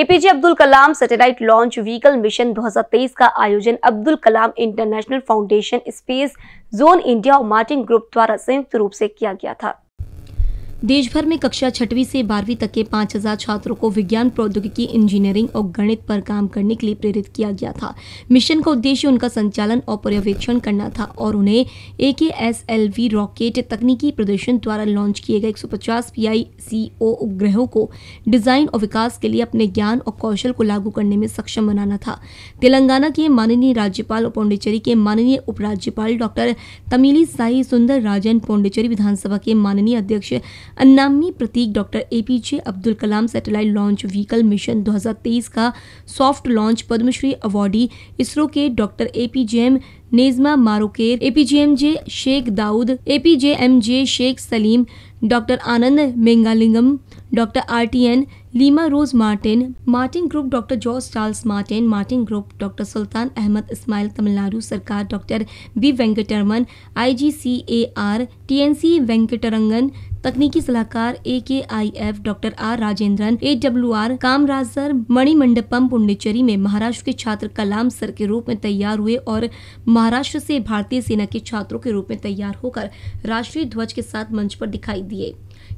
APJ Abdul Kalam satellite launch vehicle mission 2023 का आयोजन Abdul Kalam international foundation space zone India और Martin group द्वारा संयुक्त रूप से किया गया था देश भर में कक्षा छठवीं से बारहवीं तक के 5000 छात्रों को विज्ञान प्रौद्योगिकी इंजीनियरिंग और गणित पर काम करने के लिए प्रेरित किया गया था मिशन का उद्देश्य उनका संचालन और पर्यवेक्षण करना था और उन्हें ए के एस एल वी रॉकेट तकनीकी प्रदर्शन द्वारा लॉन्च किए गए एक सौ पचास पी आई सी ओ उपग्रहों को डिजाइन और विकास के लिए अपने ज्ञान और कौशल को लागू करने में सक्षम बनाना था तेलंगाना के माननीय राज्यपाल और पौंडेचेरी के माननीय उपराज्यपाल डॉक्टर तमिली साई सुंदर राजन पौंडीचेरी विधानसभा के माननीय अध्यक्ष अन्नामी प्रतीक doctor APJ Abdul Kalam satellite launch vehicle mission 2023 का soft launch Padmashri awardee ISRO के doctor APJM Nazema Maraikayar APJMJ Sheikh Dawood APJMJ Sheikh Saleem doctor Anand Mengalingam doctor R T N Leema Rose Martin Martin group doctor George Charles Martin Martin group doctor Sultan Ahmed Ismail Tamil Nadu सरकार doctor B Venkataraman I G C A R T N C Venkatarangan तकनीकी सलाहकार ए K I F doctor R Rajendran A W R Kamarajar Manimandapam Puducherry में महाराष्ट्र के छात्र कलाम sir के रूप में तैयार हुए और महाराष्ट्र से भारतीय सेना के छात्रों के रूप में तैयार होकर राष्ट्रीय ध्वज के साथ मंच पर दिखाई दिए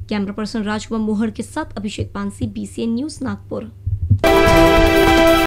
कैमरा पर्सन राजकुमार मोहर के साथ अभिषेक पानसी बीसीएन न्यूज नागपुर